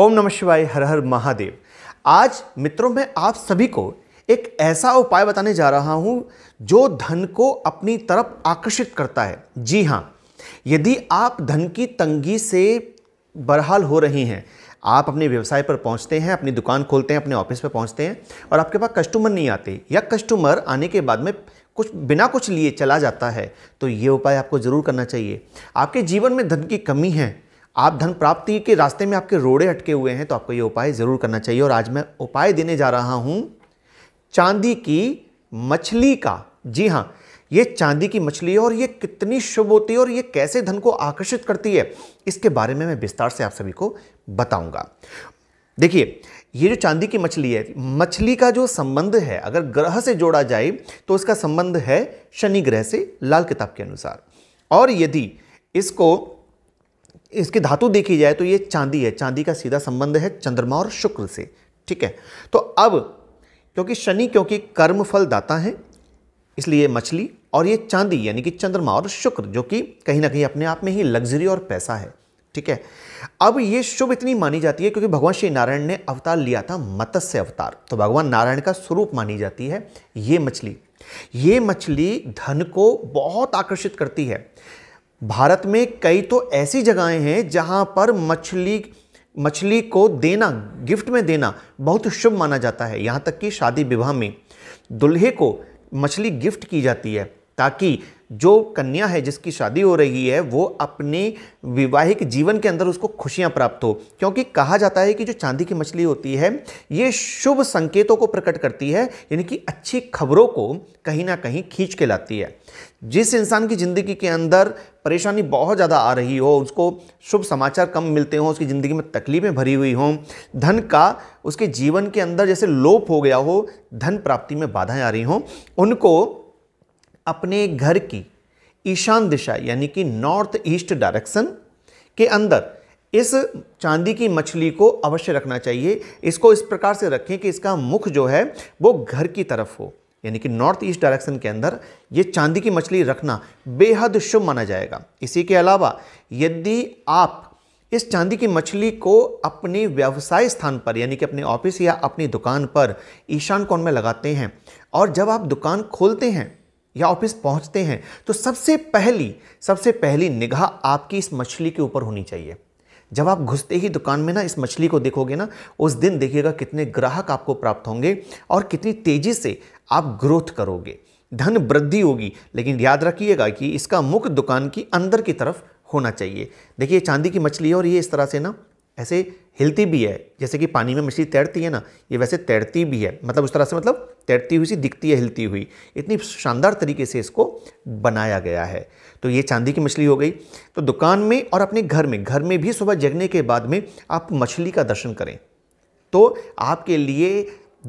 ओम नमः शिवाय हर हर महादेव आज मित्रों मैं आप सभी को एक ऐसा उपाय बताने जा रहा हूं जो धन को अपनी तरफ आकर्षित करता है जी हाँ यदि आप धन की तंगी से बरहाल हो रही हैं आप अपने व्यवसाय पर पहुंचते हैं अपनी दुकान खोलते हैं अपने ऑफिस पर पहुँचते हैं और आपके पास कस्टमर नहीं आते या कस्टमर आने के बाद में कुछ बिना कुछ लिए चला जाता है तो ये उपाय आपको ज़रूर करना चाहिए आपके जीवन में धन की कमी है आप धन प्राप्ति के रास्ते में आपके रोड़े अटके हुए हैं तो आपको ये उपाय ज़रूर करना चाहिए और आज मैं उपाय देने जा रहा हूँ चांदी की मछली का जी हाँ ये चांदी की मछली है और ये कितनी शुभ होती है और ये कैसे धन को आकर्षित करती है इसके बारे में मैं विस्तार से आप सभी को बताऊंगा देखिए ये जो चांदी की मछली है मछली का जो संबंध है अगर ग्रह से जोड़ा जाए तो इसका संबंध है शनि ग्रह से लाल किताब के अनुसार और यदि इसको इसकी धातु देखी जाए तो ये चांदी है चांदी का सीधा संबंध है चंद्रमा और शुक्र से ठीक है तो अब क्योंकि शनि क्योंकि कर्म फल दाता है इसलिए मछली और ये चांदी यानी कि चंद्रमा और शुक्र जो कि कहीं ना कहीं अपने आप में ही लग्जरी और पैसा है ठीक है अब ये शुभ इतनी मानी जाती है क्योंकि भगवान श्री नारायण ने अवतार लिया था मत्स्य अवतार तो भगवान नारायण का स्वरूप मानी जाती है ये मछली ये मछली धन को बहुत आकर्षित करती है भारत में कई तो ऐसी जगहें हैं जहाँ पर मछली मछली को देना गिफ्ट में देना बहुत शुभ माना जाता है यहाँ तक कि शादी विवाह में दुल्हे को मछली गिफ्ट की जाती है ताकि जो कन्या है जिसकी शादी हो रही है वो अपने विवाहिक जीवन के अंदर उसको खुशियां प्राप्त हो क्योंकि कहा जाता है कि जो चांदी की मछली होती है ये शुभ संकेतों को प्रकट करती है यानी कि अच्छी खबरों को कहीं ना कहीं खींच के लाती है जिस इंसान की ज़िंदगी के अंदर परेशानी बहुत ज़्यादा आ रही हो उसको शुभ समाचार कम मिलते हों उसकी ज़िंदगी में तकलीफ़ें भरी हुई हों धन का उसके जीवन के अंदर जैसे लोप हो गया हो धन प्राप्ति में बाधाएं आ रही हों उनको अपने घर की ईशान दिशा यानी कि नॉर्थ ईस्ट डायरेक्शन के अंदर इस चांदी की मछली को अवश्य रखना चाहिए इसको इस प्रकार से रखें कि इसका मुख जो है वो घर की तरफ हो यानी कि नॉर्थ ईस्ट डायरेक्शन के अंदर ये चांदी की मछली रखना बेहद शुभ माना जाएगा इसी के अलावा यदि आप इस चांदी की मछली को अपने व्यवसाय स्थान पर यानी कि अपने ऑफिस या अपनी दुकान पर ईशान कोण में लगाते हैं और जब आप दुकान खोलते हैं या ऑफिस पहुंचते हैं तो सबसे पहली सबसे पहली निगाह आपकी इस मछली के ऊपर होनी चाहिए जब आप घुसते ही दुकान में ना इस मछली को देखोगे ना उस दिन देखिएगा कितने ग्राहक आपको प्राप्त होंगे और कितनी तेज़ी से आप ग्रोथ करोगे धन वृद्धि होगी लेकिन याद रखिएगा कि इसका मुख दुकान की अंदर की तरफ होना चाहिए देखिए चांदी की मछली है और ये इस तरह से ना ऐसे हिलती भी है जैसे कि पानी में मछली तैरती है ना ये वैसे तैरती भी है मतलब उस तरह से मतलब तैरती हुई सी दिखती है हिलती हुई इतनी शानदार तरीके से इसको बनाया गया है तो ये चांदी की मछली हो गई तो दुकान में और अपने घर में घर में भी सुबह जगने के बाद में आप मछली का दर्शन करें तो आपके लिए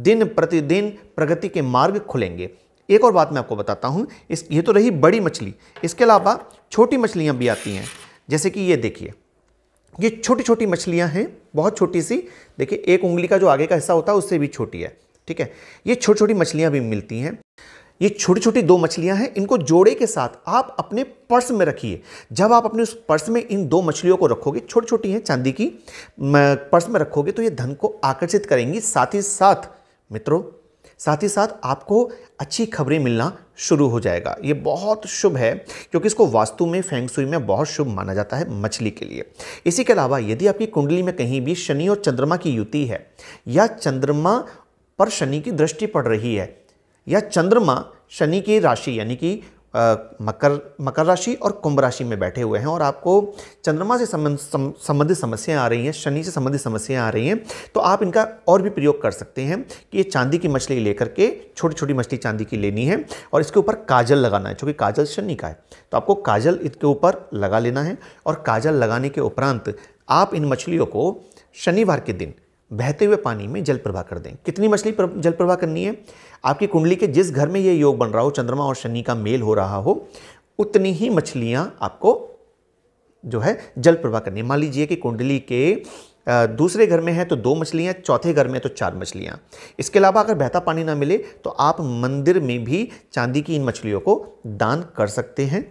दिन प्रतिदिन प्रगति के मार्ग खुलेंगे एक और बात मैं आपको बताता हूँ इस ये तो रही बड़ी मछली इसके अलावा छोटी मछलियाँ भी आती हैं जैसे कि ये देखिए ये छोटी छोटी मछलियाँ हैं बहुत छोटी सी देखिए एक उंगली का जो आगे का हिस्सा होता है उससे भी छोटी है ठीक है ये छोटी छोटी मछलियाँ भी मिलती हैं ये छोटी छोटी दो मछलियां हैं इनको जोड़े के साथ आप अपने पर्स में रखिए जब आप अपने उस पर्स में इन दो मछलियों को रखोगे छोटी छोटी हैं चांदी की पर्स में रखोगे तो ये धन को आकर्षित करेंगी साथ ही साथ मित्रों साथ ही साथ आपको अच्छी खबरें मिलना शुरू हो जाएगा ये बहुत शुभ है क्योंकि इसको वास्तु में फेंगसुई में बहुत शुभ माना जाता है मछली के लिए इसी के अलावा यदि आपकी कुंडली में कहीं भी शनि और चंद्रमा की युति है या चंद्रमा पर शनि की दृष्टि पड़ रही है या चंद्रमा शनि की राशि यानी कि मकर मकर राशि और कुंभ राशि में बैठे हुए हैं और आपको चंद्रमा से संबंधित समस्याएं आ रही हैं शनि से संबंधित समस्याएं आ रही हैं तो आप इनका और भी प्रयोग कर सकते हैं कि ये चांदी की मछली लेकर के छोटी छोटी मछली चांदी की लेनी है और इसके ऊपर काजल लगाना है चूँकि काजल शनि का है तो आपको काजल इसके ऊपर लगा लेना है और काजल लगाने के उपरांत आप इन मछलियों को शनिवार के दिन बहते हुए पानी में जल प्रवाह कर दें कितनी मछली प्र, जल प्रवाह करनी है आपकी कुंडली के जिस घर में ये योग बन रहा हो चंद्रमा और शनि का मेल हो रहा हो उतनी ही मछलियाँ आपको जो है जल प्रवाह करनी है मान लीजिए कि कुंडली के दूसरे घर में है तो दो मछलियाँ चौथे घर में तो चार मछलियाँ इसके अलावा अगर बहता पानी ना मिले तो आप मंदिर में भी चांदी की इन मछलियों को दान कर सकते हैं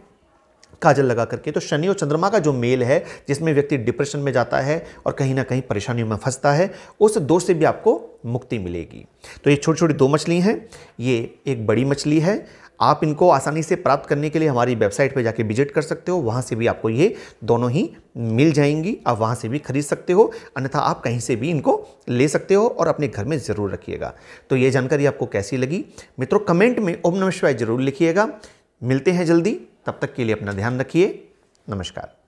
काजल लगा करके तो शनि और चंद्रमा का जो मेल है जिसमें व्यक्ति डिप्रेशन में जाता है और कहीं ना कहीं परेशानियों में फंसता है उस दोष से भी आपको मुक्ति मिलेगी तो ये छोटी छोटी दो मछली हैं ये एक बड़ी मछली है आप इनको आसानी से प्राप्त करने के लिए हमारी वेबसाइट पर जाके विजिट कर सकते हो वहाँ से भी आपको ये दोनों ही मिल जाएंगी आप वहाँ से भी खरीद सकते हो अन्यथा आप कहीं से भी इनको ले सकते हो और अपने घर में ज़रूर रखिएगा तो ये जानकारी आपको कैसी लगी मित्रों कमेंट में ओम नमः जरूर लिखिएगा मिलते हैं जल्दी तब तक के लिए अपना ध्यान रखिए नमस्कार